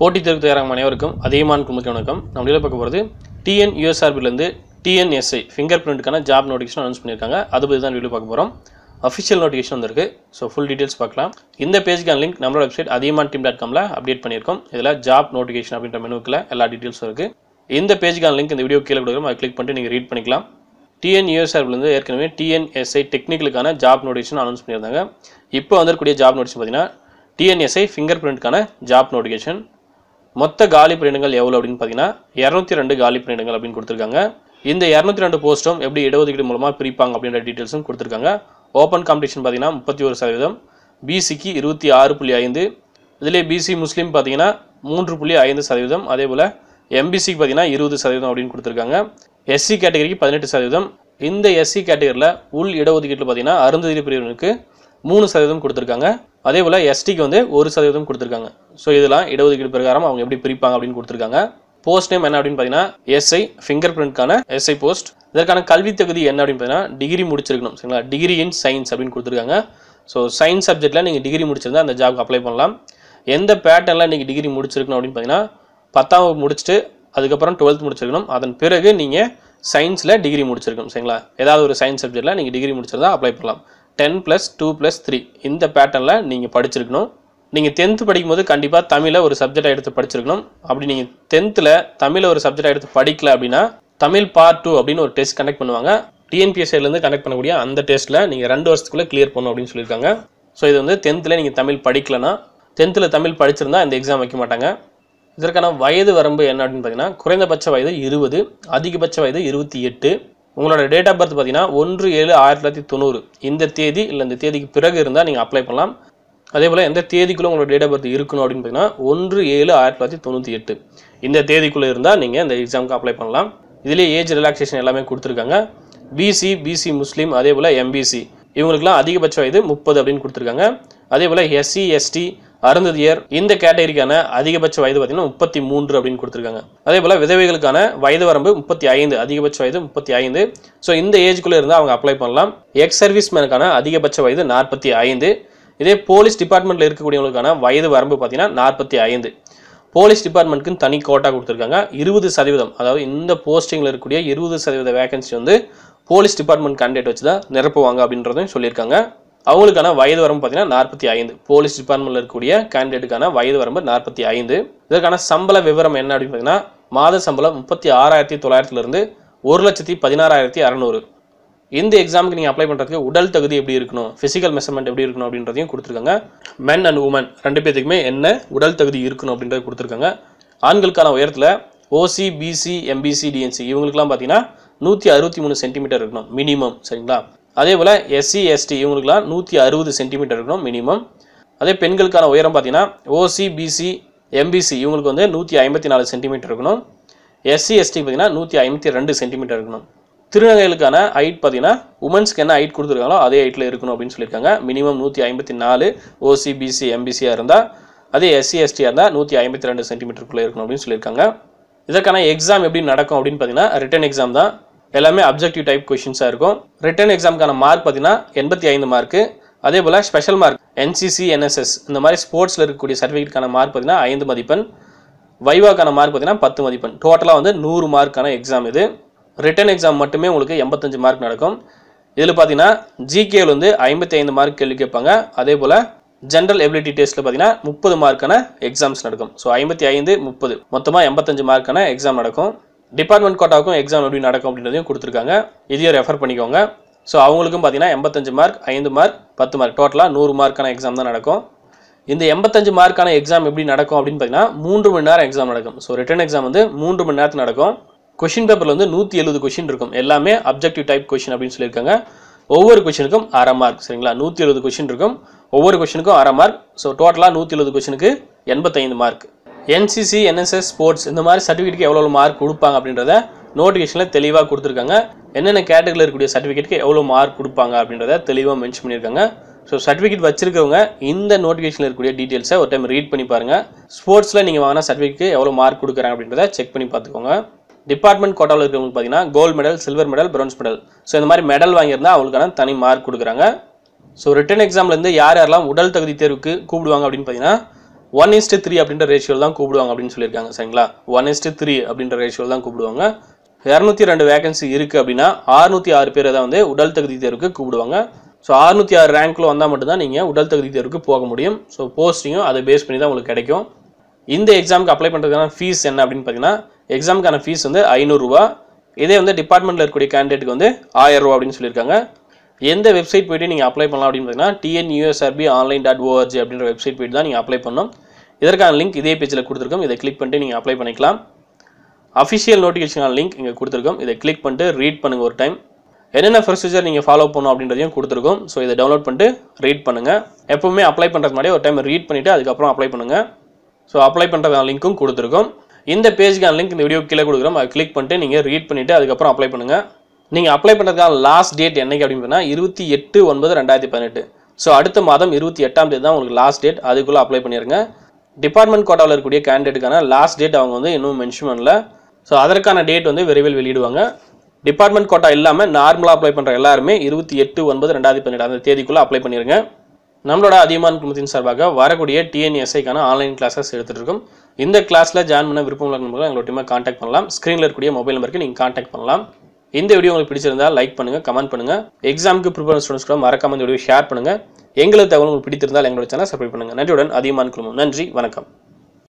போட்டி தேர்வு தயாராகும் அனைவருக்கும் அதிகமான குடும்பத்துக்கு வணக்கம் நம்ம வெளியில் பார்க்க போகிறது டிஎன் யூஎஸ்ஆர்பிலேருந்து டிஎன்எஸ்ஐ ஃபிங்கர் பிரிண்ட்டுக்கான ஜாப் நோட்டிஃபிகேஷன் அனௌன்ஸ் பண்ணியிருக்காங்க அது பற்றி தான் வெளியில் பார்க்க போகிறோம் அஃபிஷியல் நோட்டிஃபிகேஷன் வந்திருக்கு ஸோ ஃபுல் டீட்டெயில்ஸ் பார்க்கலாம் இந்த பேஜுக்கான லிங்க் நம்மளோட வெப்சைட் அதிகமான டீம் டாட் காமில் அப்டேட் பண்ணியிருக்கோம் இதில் ஜாப் நோட்டிஃபிகேஷன் அப்படின்ற மெனுக்கில் எல்லா டீட்டெயில்ஸும் இருக்குது இந்த பேஜுக்கான லிங்க் இந்த வீடியோ கீழே கொடுக்குறோம் அதை கிளிக் பண்ணிட்டு நீங்கள் ரீட் பண்ணிக்கலாம் டிஎன்யூஎஸ்ஆர்லேருந்து ஏற்கனவே டிஎன்எஸ்ஐ டெக்னிக்கலுக்கான ஜாப் நோட்டிஃபிகேஷன் அனௌன்ஸ் பண்ணியிருந்தாங்க இப்போ வந்திருக்கக்கூடிய ஜாப் நோட்டிஃபிகேஷன் பார்த்தீங்கன்னா டிஎன்எஸ்ஐ ஃபிங்கர் பிரிண்ட்டுக்கான ஜாப் நோட்டிஃபிகேஷன் மொத்த காலி பணியிடங்கள் எவ்வளோ அப்படின்னு பார்த்தீங்கன்னா இரநூத்தி ரெண்டு காலி பணியிடங்கள் அப்படின்னு கொடுத்துருக்காங்க இந்த இரநூத்தி ரெண்டு போஸ்ட்டும் எப்படி இடஒதுக்கீடு மூலமாக பிரிப்பாங்க அப்படின்ற டீட்டெயில்ஸும் கொடுத்துருக்காங்க ஓப்பன் காம்படிஷன் பார்த்தீங்கன்னா முப்பத்தி ஒரு சதவீதம் பிசிக்கு இருபத்தி ஆறு புள்ளி ஐந்து இதிலே பிசி முஸ்லீம் பார்த்தீங்கன்னா மூன்று புள்ளி ஐந்து சதவீதம் அதே போல் எம்பிசிக்கு பார்த்தீங்கன்னா இருபது சதவீதம் அப்படின்னு கொடுத்துருக்காங்க எஸ்சி கேட்டகரிக்கு பதினெட்டு சதவீதம் இந்த எஸ்சி கேட்டகரியில் உள் இடஒதுக்கீட்டில் பார்த்தீங்கன்னா அருந்ததிரி பிரிவினருக்கு மூணு சதவீதம் கொடுத்துருக்காங்க அதே போல் எஸ்டிக்கு வந்து ஒரு சதவீதம் கொடுத்துருக்காங்க ஸோ இதில் இடஒதுக்கீடு பிரகாரம் அவங்க எப்படி பிரிப்பாங்க அப்படின்னு கொடுத்துருக்காங்க போஸ்ட் நேம் என்ன அப்படின்னு பார்த்தீங்கன்னா எஸ்ஐ ஃபிங்கர் பிரிண்ட்கான எஸ்ஐ போஸ்ட் இதற்கான கல்வி தகுதி என்ன அப்படின்னு பார்த்தீங்கன்னா டிகிரி முடிச்சிருக்கணும் சரிங்களா டிகிரி இன் சயின்ஸ் அப்படின்னு கொடுத்துருக்காங்க ஸோ சயின்ஸ் சப்ஜெக்ட்டில் நீங்கள் டிகிரி முடிச்சிருந்தா அந்த ஜாப்க்கு அப்ளை பண்ணலாம் எந்த பேட்டர்னில் நீங்கள் டிகிரி முடிச்சிருக்கணும் அப்படின்னு பார்த்தீங்கன்னா பத்தாம் வகுப்பு முடிச்சுட்டு அதுக்கப்புறம் டுவெல்த் முடிச்சிருக்கணும் அதன் பிறகு நீங்கள் சயின்ஸில் டிகிரி முடிச்சிருக்கணும் சரிங்களா ஏதாவது ஒரு சயின்ஸ் சப்ஜெக்ட்டில் நீங்கள் டிகிரி முடிச்சிருந்தா அப்ளை பண்ணலாம் ten plus two plus three இந்த பேட்டர்னில் நீங்கள் படிச்சிருக்கணும் நீங்கள் டென்த்து படிக்கும்போது கண்டிப்பாக தமிழை ஒரு சப்ஜெக்டாக எடுத்து படிச்சிருக்கணும் அப்படி நீங்கள் டென்த்தில் தமிழை ஒரு சப்ஜெக்டாக எடுத்து படிக்கல அப்படின்னா தமிழ் பார்ட் டூ அப்படின்னு ஒரு டெஸ்ட் கண்டக்ட் பண்ணுவாங்க டிஎன்பிஎஸ்சிலேருந்து கண்டக்ட் பண்ணக்கூடிய அந்த டெஸ்ட்டில் நீங்கள் ரெண்டு வருஷத்துக்குள்ளே கிளியர் பண்ணும் அப்படின்னு சொல்லியிருக்காங்க ஸோ இது வந்து டென்த்தில் நீங்கள் தமிழ் படிக்கலனா டென்த்தில் தமிழ் படிச்சிருந்தால் இந்த எக்ஸாம் வைக்க மாட்டாங்க இதற்கான வயது வரம்பு என்ன அப்படின்னு பார்த்தீங்கன்னா குறைந்தபட்ச வயது இருபது அதிகபட்ச வயது இருபத்தி எட்டு உங்களோட டேட் ஆஃப் பர்த் பார்த்தீங்கன்னா ஒன்று ஏழு ஆயிரத்தி தொள்ளாயிரத்தி தொண்ணூறு இந்த தேதி இல்லை இந்த தேதிக்கு பிறகு இருந்தால் நீங்கள் அப்ளை பண்ணலாம் அதே போல் எந்த தேதிக்குள்ளே உங்களோட டேட் ஆஃப் பர்த் இருக்கணும் அப்படின்னு பார்த்தீங்கன்னா ஒன்று ஏழு ஆயிரத்தி தொள்ளாயிரத்தி தொண்ணூற்றி எட்டு இந்த தேதிக்குள்ளே இருந்தால் நீங்கள் இந்த எக்ஸாமுக்கு அப்ளை பண்ணலாம் இதிலேயே ஏஜ் ரிலாக்ஸேஷன் எல்லாமே கொடுத்துருக்காங்க பிசி பிசி முஸ்லீம் அதே போல் எம்பிசி இவங்களுக்குலாம் அதிகபட்ச வயது முப்பது அப்படின்னு கொடுத்துருக்காங்க அதே போல் எஸ்சி எஸ்டி அருந்ததியர் இந்த கேட்டகரிக்கான அதிகபட்ச வயது பார்த்தீங்கன்னா முப்பத்தி மூன்று அப்படின்னு கொடுத்துருக்காங்க அதே போல் விதவைகளுக்கான வயது வரம்பு முப்பத்தி ஐந்து அதிகபட்ச வயது முப்பத்தி ஐந்து ஸோ இந்த ஏஜ்குள்ளே இருந்தால் அவங்க அப்ளை பண்ணலாம் எக்ஸ் சர்வீஸ் மேனுக்கான அதிகபட்ச வயது நாற்பத்தி ஐந்து இதே போலீஸ் டிபார்ட்மெண்ட்ல இருக்கக்கூடியவங்களுக்கான வயது வரம்பு பார்த்தீங்கன்னா நாற்பத்தி ஐந்து போலீஸ் டிபார்ட்மெண்ட்டுக்கு தனி கோட்டா கொடுத்துருக்காங்க இருபது சதவீதம் அதாவது இந்த போஸ்டிங்கில் இருக்கக்கூடிய இருபது சதவீத வேகன்சி வந்து போலீஸ் டிபார்ட்மெண்ட் கேண்டிடேட் வச்சு தான் நிரப்புவாங்க அப்படின்றதையும் சொல்லியிருக்காங்க அவங்களுக்கான வயது வரம்பு பார்த்தீங்கன்னா நாற்பத்தி ஐந்து போலீஸ் டிபார்ட்மெண்ட்ல இருக்கக்கூடிய கேண்டிடேட்டுக்கான வயது வரம்பு நாற்பத்தி ஐந்து இதற்கான சம்பள விவரம் என்ன அப்படின்னு பார்த்தீங்கன்னா மாத சம்பளம் முப்பத்தி ஆறாயிரத்தி தொள்ளாயிரத்துலேருந்து ஒரு லட்சத்தி பதினாறாயிரத்தி அறநூறு இந்த எக்ஸாமுக்கு நீங்கள் அப்ளை பண்ணுறதுக்கு உடல் தகுதி எப்படி இருக்கணும் ஃபிசிக்கல் மெஷர்மெண்ட் எப்படி இருக்கணும் அப்படின்றதையும் கொடுத்துருக்காங்க மென் அண்ட் உமன் ரெண்டு பேர்த்துக்குமே என்ன உடல் தகுதி இருக்கணும் அப்படின்றத கொடுத்துருக்காங்க ஆண்களுக்கான உயரத்தில் ஓசி பிசி எம்பிசி டிஎன்சி இவங்களுக்குலாம் பார்த்தீங்கன்னா நூற்றி அறுபத்தி மூணு சென்டிமீட்டர் இருக்கணும் மினிமம் சரிங்களா அதே போல் எஸ்சி எஸ்டி இவங்களுக்குலாம் நூற்றி அறுபது சென்டிமீட்டர் இருக்கணும் மினிமம் அதே பெண்களுக்கான உயரம் பார்த்தீங்கன்னா ஓசி பிசி எம்பிசி இவங்களுக்கு வந்து நூற்றி ஐம்பத்தி நாலு சென்டிமீட்டர் இருக்கணும் எஸ்சி எஸ்டி பார்த்தீங்கன்னா நூற்றி ஐம்பத்தி ரெண்டு சென்டிமீட்டர் இருக்கணும் திருநகைகளுக்கான ஹைட் பார்த்தீங்கன்னா உமன்ஸ்க்கு என்ன ஹைட் கொடுத்துருக்காங்களோ அதே ஹைட்டில் இருக்கணும் அப்படின்னு சொல்லியிருக்காங்க மினிமம் நூற்றி ஐம்பத்தி நாலு ஓசிபிசி எம்பிசியாக இருந்தால் அதே எஸ்சி எஸ்டியாக இருந்தால் நூற்றி ஐம்பத்தி ரெண்டு சென்டிமீட்டருக்குள்ளே இருக்கணும் அப்படின்னு சொல்லியிருக்காங்க இதற்கான எக்ஸாம் எப்படி நடக்கும் அப்படின்னு பார்த்தீங்கன்னா ரிட்டன் எக்ஸாம் தான் எல்லாமே அப்ஜெக்டிவ் டைப் கொஷின்ஸாக இருக்கும் ரிட்டன் எக்ஸாமுக்கான மார்க் பார்த்தீங்கன்னா எண்பத்தி ஐந்து மார்க்கு அதே போல் ஸ்பெஷல் மார்க் என்சிசி என்எஸ்எஸ் இந்த மாதிரி ஸ்போர்ட்ஸில் இருக்கக்கூடிய சர்டிஃபிகேட்டுக்கான மார்க் பார்த்தீங்கன்னா ஐந்து மதிப்பெண் வைவாக்கான மார்க் பார்த்தீங்கன்னா பத்து மதிப்பெண் டோட்டலாக வந்து நூறு மார்க்கான எக்ஸாம் இது ரிட்டன் எக்ஸாம் மட்டுமே உங்களுக்கு எண்பத்தஞ்சு மார்க் நடக்கும் இதில் பார்த்தீங்கன்னா ஜிகேவில் வந்து ஐம்பத்தி ஐந்து மார்க் கேள்வி கேட்பாங்க அதே போல் ஜென்ரல் எபிலிட்டி டெஸ்ட்டில் பார்த்தீங்கன்னா முப்பது மார்க்கான எக்ஸாம்ஸ் நடக்கும் ஸோ ஐம்பத்தி ஐந்து முப்பது மொத்தமாக எண்பத்தஞ்சு மார்க்கான எக்ஸாம் நடக்கும் டிபார்ட்மெண்ட் கோட்டாவுக்கும் எக்ஸாம் எப்படி நடக்கும் அப்படின்றதையும் கொடுத்துருக்காங்க இதையும் ரெஃபர் பண்ணிக்கோங்க ஸோ அவங்களுக்கும் பார்த்தீங்கன்னா எண்பத்தஞ்சு மார்க் ஐந்து மார்க் பத்து மார்க் டோட்டலாக நூறு மார்க்கான எக்ஸாம் தான் நடக்கும் இந்த எண்பத்தஞ்சு மார்க்கான எக்ஸாம் எப்படி நடக்கும் அப்படின்னு பார்த்தீங்கன்னா மூன்று மணி நேரம் எக்ஸாம் நடக்கும் ஸோ ரிட்டன் எக்ஸாம் வந்து மூன்று மணி நேரத்துக்கு நடக்கும் கொஷின் பேப்பரில் வந்து நூற்றி எழுபது கொஷின் இருக்கும் எல்லாமே அப்ஜெக்டிவ் டைப் கொஷின் அப்படின்னு சொல்லியிருக்காங்க ஒவ்வொரு கொஷினுக்கும் அரை மார்க் சரிங்களா நூற்றி எழுபது கொஷின் இருக்கும் ஒவ்வொரு கொஷினுக்கும் அரை மார்க் ஸோ டோட்டலாக நூற்றி எழுபது கொஷினுக்கு எண்பத்தைந்து மார்க் என்சிசி என்எஸ்எஸ் ஸ்போர்ட்ஸ் இந்த மாதிரி சர்டிஃபிகேட்டுக்கு எவ்வளோ மார்க் கொடுப்பாங்க அப்படின்றத நோட்டிஃபிகேஷனில் தெளிவாக கொடுத்துருக்காங்க என்னென்ன கேட்டகரியில் இருக்கக்கூடிய சர்டிஃபிகேட்டுக்கு எவ்வளோ மார்க் கொடுப்பாங்க அப்படின்றத தெளிவாக மென்ஷன் பண்ணியிருக்காங்க ஸோ சர்டிஃபிகேட் வச்சிருக்கவங்க இந்த நோட்டிஃபிகேஷனில் இருக்கக்கூடிய டீட்டெயில்ஸை ஒரு டைம் ரீட் பண்ணி பாருங்கள் ஸ்போர்ட்ஸில் நீங்கள் வாங்கினா சர்டிஃபிகேட் எவ்வளோ மார்க் கொடுக்குறாங்க அப்படின்றத செக் பண்ணி பார்த்துக்கோங்க டிபார்ட்மெண்ட் கோட்டாவில் இருக்கிறவங்களுக்கு பார்த்தீங்கன்னா gold medal silver medal bronze medal so இந்த மாதிரி மெடல் வாங்கியிருந்தால் அவங்களுக்கான தனி மார்க் கொடுக்குறாங்க ஸோ ரிட்டன் எக்ஸாம்லேருந்து யார் யாரெல்லாம் உடல் தகுதி தேர்வுக்கு கூப்பிடுவாங்க அப்படின்னு பார்த்தீங்கன்னா ஒன் இஸ்ட் த்ரீ அப்படின்ற ரேஷியோவில் தான் கூப்பிடுவாங்க அப்படின்னு சொல்லியிருக்காங்க சரிங்களா ஒன் இஸ்ட் த்ரீ அப்படின்ற ரேஷியோவில் தான் கூப்பிடுவாங்க இரநூத்தி ரெண்டு வேகன்சி இருக்குது அப்படின்னா அறுநூத்தி ஆறு பேரை தான் வந்து உடல் தகுதி தேர்வுக்கு கூப்பிடுவாங்க ஸோ ஆறுநூற்றி ஆறு ரேங்க்கில் வந்தால் மட்டும்தான் நீங்கள் உடல் தகுதி தேர்வுக்கு போக முடியும் ஸோ போஸ்டிங்கும் அதை பேஸ் பண்ணி தான் உங்களுக்கு கிடைக்கும் இந்த எக்ஸாமுக்கு அப்ளை பண்ணுறதுக்கான ஃபீஸ் என்ன அப்படின்னு பார்த்தீங்கன்னா எக்ஸாமுக்கான ஃபீஸ் வந்து ஐநூறுரூவா இதே வந்து டிபார்ட்மெண்ட்டில் இருக்கக்கூடிய கேண்டிடேட்டுக்கு வந்து ரூபா அப்படின்னு சொல்லியிருக்காங்க எந்த வெப்சைட் போய்ட்டு நீங்கள் அப்ளை பண்ணலாம் அப்படின்னு பார்த்தீங்கன்னா டிஎன்யூஎஸ்ஆர்பி ஆன்லைன் டாட் ஓஆர்ஜி அப்படின்ற வெப்சைட் போய்ட்டு தான் நீங்கள் அப்ளை பண்ணணும் இதற்கான லிங்க் இதே பேஜில் கொடுத்துருக்கோம் இதை கிளிக் பண்ணிட்டு நீங்கள் அப்ளை பண்ணிக்கலாம் அஃபிஷியல் நோட்டிஃபிகேஷனான லிங்க் இங்கே கொடுத்துருக்கோம் இதை கிளிக் பண்ணிட்டு ரீட் பண்ணுங்கள் ஒரு டைம் என்னென்ன ப்ரொசீஜர் நீங்கள் ஃபாலோ பண்ணும் அப்படின்றதையும் கொடுத்துருக்கோம் ஸோ இதை டவுன்லோட் பண்ணிட்டு ரீட் பண்ணுங்கள் எப்போவுமே அப்ளை பண்ணுறது மாதிரி ஒரு டைம் ரீட் பண்ணிவிட்டு அதுக்கப்புறம் அப்ளை பண்ணுங்கள் ஸோ அப்ளை பண்ணுறதுக்கான லிங்க்கும் கொடுத்துருக்கோம் இந்த பேஜுக்கான லிங்க் இந்த வீடியோ கீழே கொடுக்குறோம் அதை கிளிக் பண்ணிட்டு நீங்கள் ரீட் பண்ணிவிட்டு அதுக்கப்புறம் அப்ளை பண்ணுங்கள் நீங்கள் அப்ளை பண்ணுறதுக்கான லாஸ்ட் டேட் என்றைக்கு அப்படின்னு இருபத்தி எட்டு ஒன்பது ரெண்டாயிரத்தி பதினெட்டு ஸோ அடுத்த மாதம் இருபத்தி எட்டாம் தேதி தான் உங்களுக்கு லாஸ்ட் டேட் அதுக்குள்ளே அப்ளை பண்ணிடுங்க டிபார்ட்மெண்ட் கோட்டாவில் இருக்கக்கூடிய கேண்டிடேட்டுக்கான லாஸ்ட் டேட் அவங்க வந்து இன்னும் மென்ஷன் பண்ணல ஸோ அதற்கான டேட் வந்து விரைவில் வெளியிடுவாங்க டிபார்ட்மெண்ட் கோட்டா இல்லாமல் நார்மலாக அப்ளை பண்ணுற எல்லாருமே இருபத்தி எட்டு ஒன்பது ரெண்டாயிரத்தி பதினெட்டு அந்த தேதிக்குள்ளே அப்ளை பண்ணிடுங்க நம்மளோட அதிகமான குழுமத்தின் சார்பாக வரக்கூடிய டிஎன்எஸ்ஐக்கான ஆன்லைன் கிளாஸஸ் எடுத்துகிட்டு இருக்கும் இந்த கிளாஸில் ஜாயின் பண்ண விருப்பம் உள்ள நம்பர்கள் எங்களோட டீமாக காண்டாக்ட் பண்ணலாம் ஸ்க்ரீனில் இருக்கக்கூடிய மொபைல் நம்பருக்கு நீங்கள் காண்டாக்ட் பண்ணலாம் இந்த வீடியோ உங்களுக்கு பிடிச்சிருந்தால் லைக் பண்ணுங்கள் கமெண்ட் பண்ணுங்கள் எக்ஸாமுக்கு ப்ரிப்பேர் ஸ்டூடெண்ட்ஸ் கூட மறக்காம இந்த வீடியோ ஷேர் பண்ணுங்கள் எங்களுக்கு தகவல் உங்களுக்கு பிடித்திருந்தால் எங்களோட சேனல் சப்போர்ட் பண்ணுங்கள் நன்றியுடன் அதிகமான குழுமம் நன்றி வணக்கம்